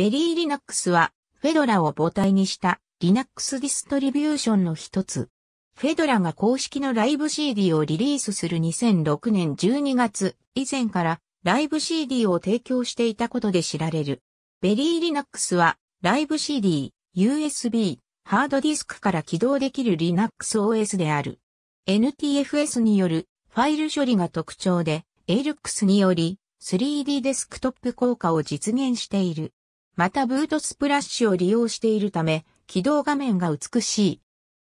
ベリー・リナックスは、フェドラを母体にした Linux ディストリビューションの一つ。フェドラが公式のライブ CD をリリースする2006年12月以前からライブ CD を提供していたことで知られる。ベリー・リナックスはライブ CD、USB、ハードディスクから起動できる LinuxOS である。NTFS によるファイル処理が特徴で ALUX により 3D デスクトップ効果を実現している。またブートスプラッシュを利用しているため、起動画面が美しい。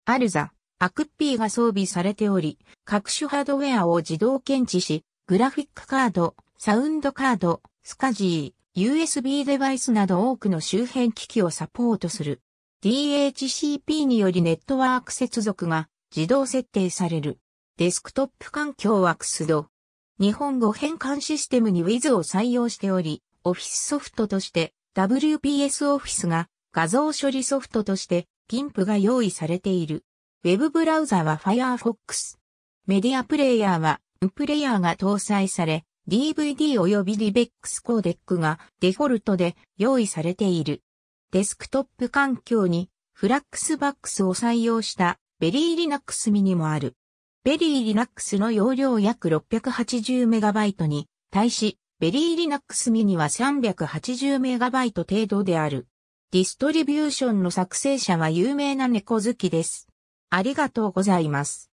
アルザ、アクッピーが装備されており、各種ハードウェアを自動検知し、グラフィックカード、サウンドカード、スカジー、USB デバイスなど多くの周辺機器をサポートする。DHCP によりネットワーク接続が自動設定される。デスクトップ環境はクスド。日本語変換システムに Wiz を採用しており、オフィスソフトとして WPS オフィスが画像処理ソフトとしてピンプが用意されている。ウェブブラウザは Firefox。メディアプレイヤーは、ウプレイヤーが搭載され、DVD 及び DBX コーデックがデフォルトで用意されている。デスクトップ環境にフラックスバックスを採用したベリー Linux ミニもある。ベリー Linux の容量約 680MB に対しベリーリナックスミニは 380MB 程度である。ディストリビューションの作成者は有名な猫好きです。ありがとうございます。